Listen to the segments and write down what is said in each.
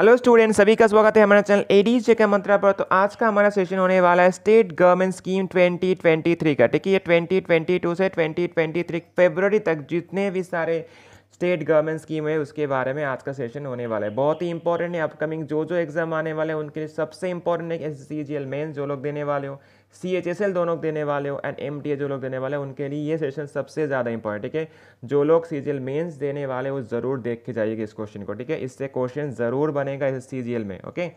Hello student सभी का स्वागत है हमारे चैनल एडीज जे का मंत्रा पर तो आज का हमारा सेशन होने वाला है स्टेट गवर्नमेंट स्कीम 2023 का ठीक है ये 2022 से 2023 फरवरी तक जितने भी सारे स्टेट गवर्नमेंट स्कीम है उसके बारे में आज का सेशन होने वाला है बहुत ही इंपॉर्टेंट है अपकमिंग जो जो एग्जाम आने वाले हैं उनके लिए सबसे इंपॉर्टेंट है एस सी जी एल जो लोग देने वाले हों सी एच एस एल दोनों देने वाले हो एंड एम टी ए जो लोग देने वाले हो उनके लिए ये सेशन सबसे ज़्यादा इंपॉर्टेंट ठीक है जो लोग सी जी एल मेन्स देने वाले वो ज़रूर देख के जाइएगा इस क्वेश्चन को ठीक है इससे क्वेश्चन ज़रूर बनेगा इस सी जी एल में ओके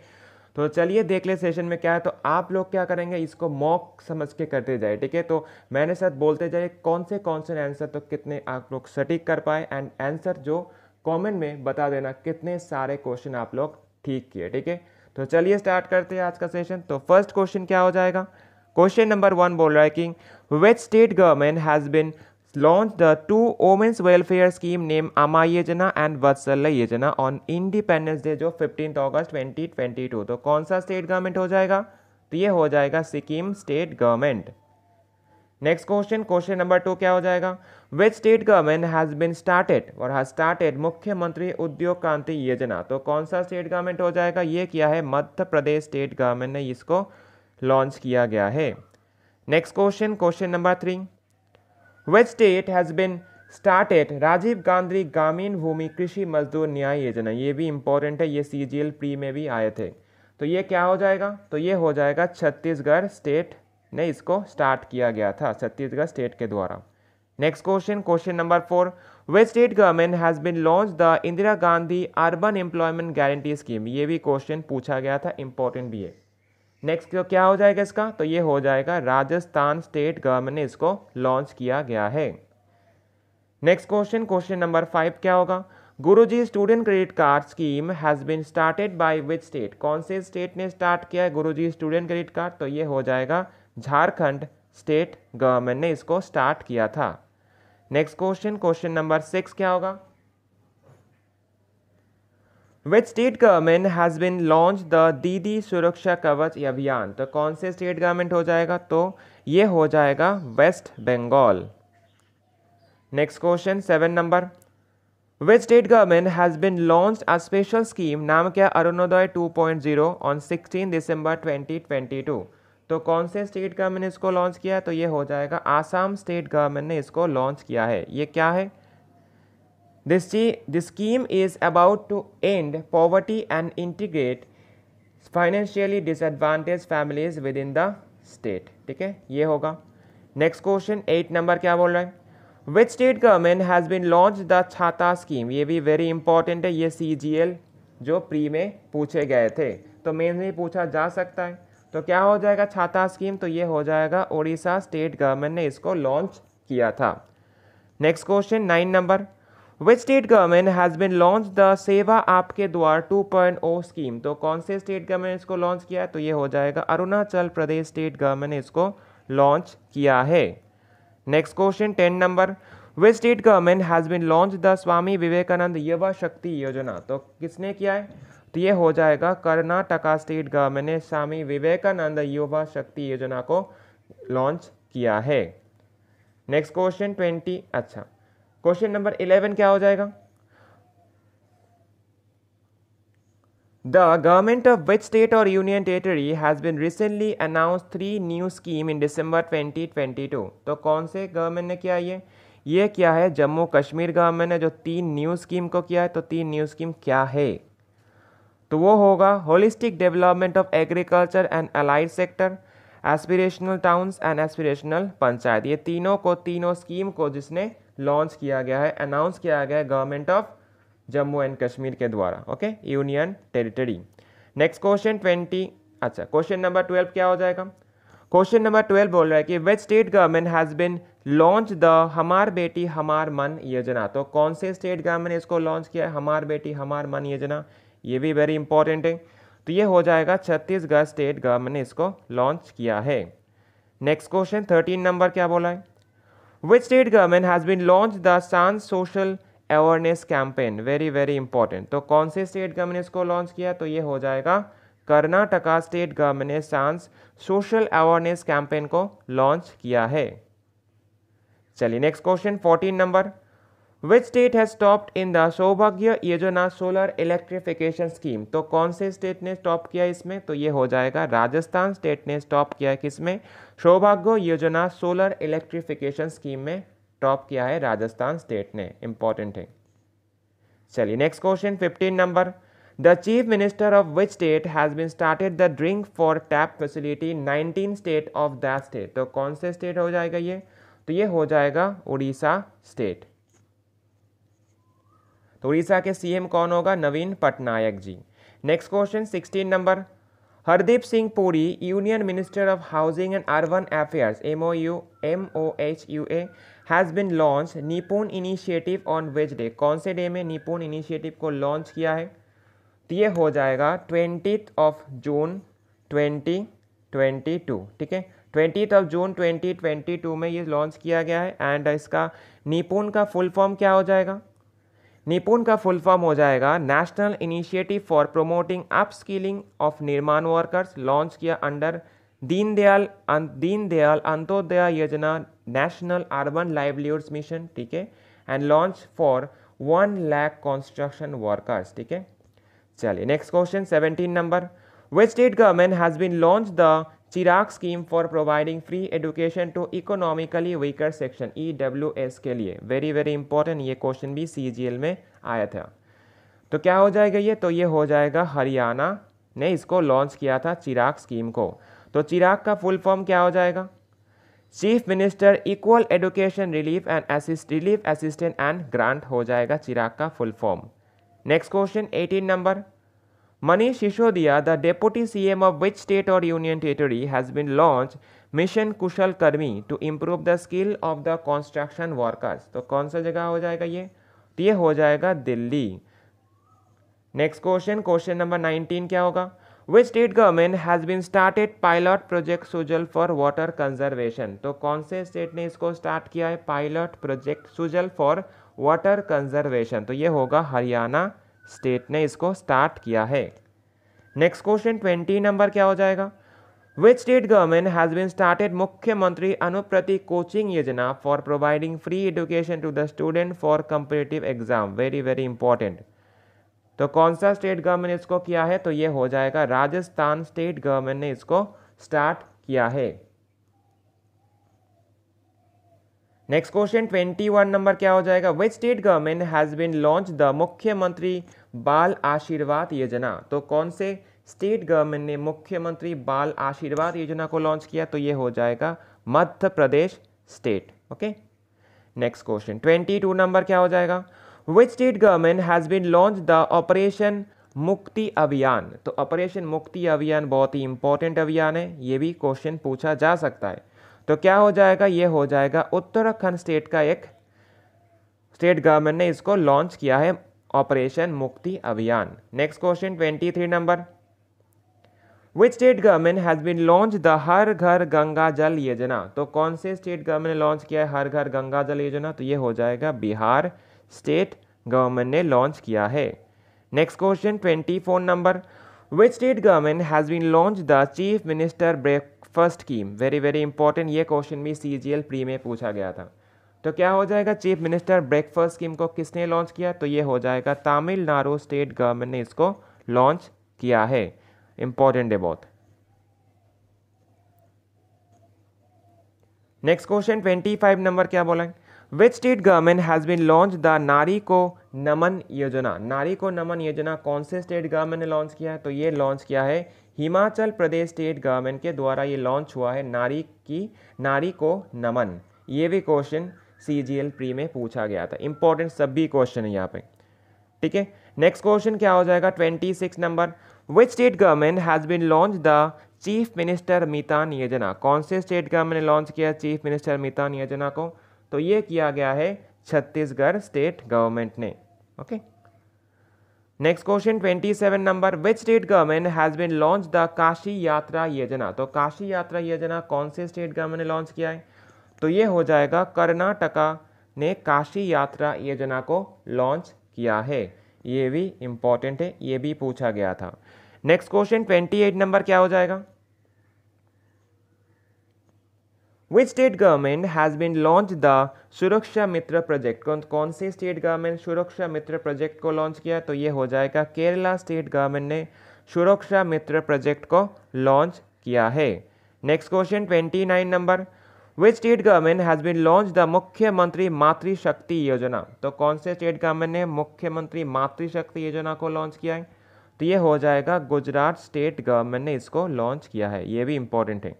तो चलिए देख ले सेशन में क्या है तो आप लोग क्या करेंगे इसको मॉक समझ के करते जाए ठीक है तो मैंने साथ बोलते जाए कौन से कौन से आंसर तो कितने आप लोग सटीक कर पाए एंड आंसर जो कमेंट में बता देना कितने सारे क्वेश्चन आप लोग ठीक किए ठीक है तो चलिए स्टार्ट करते हैं आज का सेशन तो फर्स्ट क्वेश्चन क्या हो जाएगा क्वेश्चन नंबर वन बोल रहा है कि which state government has been launch the two women's welfare scheme name Ama Yojana and Vatsal Yojana on Independence Day जो fifteen August twenty twenty two तो कौन सा स्टेट गवर्नमेंट हो जाएगा तो ये हो जाएगा Sikkim state government next question question number two क्या हो जाएगा which state government has been started और हैज स्टार्टेड मुख्यमंत्री उद्योग क्रांति योजना तो कौन सा स्टेट गवर्नमेंट हो जाएगा ये क्या है मध्य प्रदेश स्टेट गवर्नमेंट ने इसको लॉन्च किया गया है next question question number three which state has been started Rajiv Gandhi Gramin Bhumi कृषि मजदूर न्याय योजना ये भी इंपॉर्टेंट है ये सी जी एल प्री में भी आए थे तो ये क्या हो जाएगा तो ये हो जाएगा छत्तीसगढ़ स्टेट ने इसको स्टार्ट किया गया था छत्तीसगढ़ स्टेट के द्वारा next question question number four which state government has been launch the Indira Gandhi urban employment guarantee scheme ये भी क्वेश्चन पूछा गया था इंपॉर्टेंट भी है नेक्स्ट क्या हो जाएगा इसका तो ये हो जाएगा राजस्थान स्टेट गवर्नमेंट ने इसको लॉन्च किया गया है next question question number five क्या होगा Guruji student credit card scheme has been started by which state कौन से स्टेट ने स्टार्ट किया है गुरुजी स्टूडेंट क्रेडिट कार्ड तो ये हो जाएगा झारखंड स्टेट गवर्नमेंट ने इसको स्टार्ट किया था next question question number six क्या होगा which state government has been launch the Didi Suraksha कवच अभियान तो कौन से स्टेट गवर्नमेंट हो जाएगा तो ये हो जाएगा West Bengal next question seven number which state government has been launch a special scheme नाम क्या Arunodaya 2.0 on sixteen December twenty twenty two तो कौन से स्टेट गवर्नमेंट ने इसको लॉन्च किया है तो ये हो जाएगा आसाम स्टेट गवर्नमेंट ने इसको लॉन्च किया है ये क्या है this this scheme is about to end poverty and integrate financially disadvantage families within the state ठीक है ये होगा नेक्स्ट क्वेश्चन एट नंबर क्या बोल रहा है which state government has been launch the Chhata scheme ये भी वेरी इंपॉर्टेंट है ये सी जी एल जो प्री में पूछे गए थे तो मेन में पूछा जा सकता है तो क्या हो जाएगा छाता स्कीम तो ये हो जाएगा ओडिशा स्टेट गवर्नमेंट ने इसको लॉन्च किया था next question nine number which state government has been launch the Seva Aapke द्वार 2.0 स्कीम तो कौन से स्टेट गवर्नमेंट इसको लॉन्च किया है तो ये हो जाएगा अरुणाचल प्रदेश स्टेट गवर्नमेंट ने इसको लॉन्च किया है next question ten number which state government has been launch the Swami Vivekanand Yuva Shakti योजना तो किसने किया है तो ये हो जाएगा कर्नाटका स्टेट गवर्नमेंट ने स्वामी विवेकानंद युवा शक्ति योजना को लॉन्च किया है नेक्स्ट क्वेश्चन ट्वेंटी अच्छा क्वेश्चन नंबर इलेवन क्या हो जाएगा the government of which state और union territory has been recently announce three new scheme in December twenty twenty two तो कौन से गवर्नमेंट ने किया ये ये क्या है जम्मू कश्मीर गवर्नमेंट ने जो तीन न्यू स्कीम को किया है तो तीन न्यू स्कीम क्या है तो वो होगा holistic development of agriculture and allied sector aspirational towns and aspirational panchayat ये तीनों को तीनों स्कीम को जिसने लॉन्च किया गया है अनाउंस किया गया है government of Jammu and Kashmir के द्वारा okay union territory next question twenty अच्छा क्वेश्चन नंबर ट्वेल्व क्या हो जाएगा क्वेश्चन नंबर ट्वेल्व बोल रहा है कि which state government has been launch the Hamar Beti हमार मन योजना तो कौन से स्टेट गवर्नमेंट इसको लॉन्च किया है हमार बेटी हमार मन योजना ये भी वेरी इंपॉर्टेंट है तो ये हो जाएगा छत्तीसगढ़ स्टेट गवर्नमेंट ने इसको लॉन्च किया है नेक्स्ट क्वेश्चन थर्टीन नंबर क्या बोला है Which state government has been launched the Sans Social awareness campaign very very important तो कौन से स्टेट गवर्नमेंट ने इसको लॉन्च किया तो ये हो जाएगा कर्नाटका स्टेट गवर्नमेंट ने सांस सोशल अवेयरनेस कैंपेन को लॉन्च किया है चलिए next question fourteen number which state has stopped in the Saubhagya Yojana solar electrification scheme तो कौन से स्टेट ने स्टॉप किया इसमें तो ये हो जाएगा राजस्थान स्टेट ने स्टॉप किया किसमें Saubhagya Yojana solar electrification scheme में स्टॉप किया है राजस्थान स्टेट ने इंपॉर्टेंट है चलिए next question fifteen number the chief minister of which state has been started the drink for tap facility nineteen state of that state तो कौन से स्टेट हो जाएगा ये तो ये हो जाएगा उड़ीसा स्टेट तो उड़ीसा के सीएम कौन होगा Naveen Patnaik ji next question sixteen number Hardeep Singh Puri union minister of housing and urban affairs M O U M O H U A has been launch Nipun initiative on which day कौन से डे में निपुण इनिशिएटिव को लॉन्च किया है तो ये हो जाएगा twenty of June twenty twenty two ठीक है twenty of June twenty twenty two में ये लॉन्च किया गया है एंड इसका निपुण का फुल फॉर्म क्या हो जाएगा निपुण का फुल फॉर्म हो जाएगा national initiative for promoting up skilling of Nirman workers launch किया अंडर दीनदयाल अं- Deendayal Antyodaya Yojana national urban livelihoods mission ठीक है and launch for one lakh construction workers ठीक है चलिए next question seventeen number which state government has been launch the Chirag scheme for providing free education to economically weaker section E W S के लिए very very important ये question भी C G L में आया था तो क्या हो जाएगा ये तो ये हो जाएगा हरियाणा ने इसको लॉन्च किया था चिराग स्कीम को तो चिराग का फुल फॉर्म क्या हो जाएगा chief minister equal education relief and assist relief assistant and grant हो जाएगा चिराग का full form next question 18 number Manish Shishodia, the deputy CM of which state or union territory, has been launched mission Kushal Karmi to improve the skill of the construction workers तो कौन सा जगह हो जाएगा ये तो ये हो जाएगा Delhi next question question number nineteen क्या होगा which state government has been started pilot project Sujal for water conservation तो कौन से स्टेट ने इसको स्टार्ट किया है pilot project Sujal for water conservation तो ये होगा हरियाणा स्टेट ने इसको स्टार्ट किया है नेक्स्ट क्वेश्चन ट्वेंटी नंबर क्या हो जाएगा which state government has been started Mukhyamantri Anuprati coaching Yojana for providing free education to the student for competitive exam very very important तो कौन सा स्टेट गवर्नमेंट इसको किया है तो ये हो जाएगा राजस्थान स्टेट गवर्नमेंट ने इसको स्टार्ट किया है next question twenty one number क्या हो जाएगा which state government has been launch the Mukhyamantri Bal आशीर्वाद योजना तो कौन से स्टेट गवर्नमेंट ने मुख्यमंत्री बाल आशीर्वाद योजना को लॉन्च किया तो ये हो जाएगा Madhya Pradesh state okay next question twenty two number क्या हो जाएगा which state government has been launch the operation Mukti Abhiyan तो ऑपरेशन मुक्ति अभियान बहुत ही इंपॉर्टेंट अभियान है ये भी क्वेश्चन पूछा जा सकता है तो क्या हो जाएगा ये हो जाएगा उत्तराखंड स्टेट का एक स्टेट गवर्नमेंट ने इसको लॉन्च किया है operation Mukti Abhiyan next question twenty three number which state government has been launch the Har Ghar Ganga जल योजना तो कौन से स्टेट गवर्नमेंट ने लॉन्च किया है हर घर गंगा जल योजना तो ये हो जाएगा बिहार स्टेट गवर्नमेंट ने लॉन्च किया है next question twenty four number which state government has been launch the chief minister breakfast scheme very very important ये क्वेश्चन भी सी जी एल प्री में पूछा गया था तो क्या हो जाएगा चीफ मिनिस्टर ब्रेकफास्ट स्कीम को किसने लॉन्च किया तो ये हो जाएगा तमिलनाडु स्टेट गवर्नमेंट ने इसको लॉन्च किया है इंपॉर्टेंट है बहुत next question twenty five number क्या बोला है which state government has been launch the Nari Ko नमन योजना नारी को नमन योजना कौन से स्टेट गवर्नमेंट ने लॉन्च किया है तो ये लॉन्च किया है हिमाचल प्रदेश स्टेट गवर्नमेंट के द्वारा ये लॉन्च हुआ है नारी की नारी को नमन ये भी question C G L pre में पूछा गया था इंपॉर्टेंट सभी क्वेश्चन है यहाँ पे ठीक है नेक्स्ट क्वेश्चन क्या हो जाएगा twenty six number which state government has been launch the chief minister Mitan Yojana कौन से स्टेट गवर्नमेंट ने लॉन्च किया चीफ मिनिस्टर मितान योजना को तो ये किया गया है छत्तीसगढ़ स्टेट गवर्नमेंट ने okay okay? Next question 27 number which state government has been launch the Kashi Yatra Yojana तो काशी यात्रा योजना कौन से स्टेट गवर्नमेंट ने लॉन्च किया है तो ये हो जाएगा कर्नाटका ने काशी यात्रा योजना को लॉन्च किया है ये भी इम्पॉर्टेंट है ये भी पूछा गया था नेक्स्ट क्वेश्चन 28 नंबर क्या हो जाएगा which state government has been launch the Suraksha Mitra project कौन कौन से स्टेट गवर्नमेंट सुरक्षा मित्र प्रोजेक्ट को लॉन्च किया तो ये हो जाएगा केरला स्टेट गवर्नमेंट ने सुरक्षा मित्र प्रोजेक्ट को लॉन्च किया है next question twenty nine number which state government has been launch the Mukhyamantri Matrushakti योजना तो कौन से स्टेट गवर्नमेंट ने मुख्यमंत्री मातृशक्ति योजना को लॉन्च किया है तो ये हो जाएगा गुजरात स्टेट गवर्नमेंट ने इसको लॉन्च किया है ये भी इंपॉर्टेंट है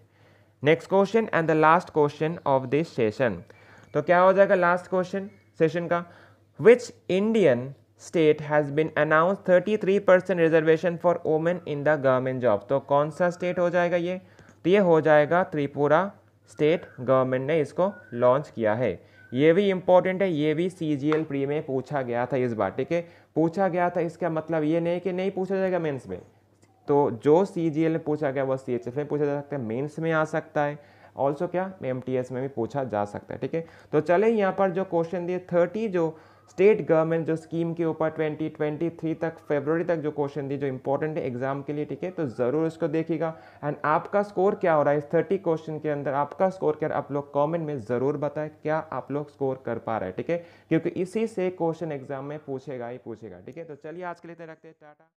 next question and the last question of this session तो क्या हो जाएगा लास्ट क्वेश्चन सेशन का which Indian state has been announce 33 percent reservation for women in the government job तो कौन सा स्टेट हो जाएगा ये तो ये हो जाएगा त्रिपुरा स्टेट गवर्नमेंट ने इसको लॉन्च किया है ये भी इम्पोर्टेंट है ये भी सी जी एल प्री में पूछा गया था इस बार ठीक है पूछा गया था इसका मतलब ये नहीं कि नहीं पूछा जाएगा मेंस में तो जो सी जी एल में पूछा गया वह सी एच एफ में पूछा जा सकता है मेन्स में आ सकता है ऑल्सो क्या एम टी एस में भी पूछा जा सकता है ठीक है तो चले यहाँ पर जो क्वेश्चन दिए थर्टी जो स्टेट गवर्नमेंट जो स्कीम के ऊपर 2023 तक फेबररी तक जो क्वेश्चन दिए जो इंपॉर्टेंट है एग्जाम के लिए ठीक है तो ज़रूर उसको देखिएगा एंड आपका स्कोर क्या हो रहा है इस थर्टी क्वेश्चन के अंदर आपका स्कोर क्या आप लोग कमेंट में ज़रूर बताएं क्या आप लोग स्कोर कर पा रहे हैं ठीक है क्योंकि इसी से क्वेश्चन एग्जाम में पूछेगा ही पूछेगा ठीक है तो चलिए आज के लिए रखते हैं टाटा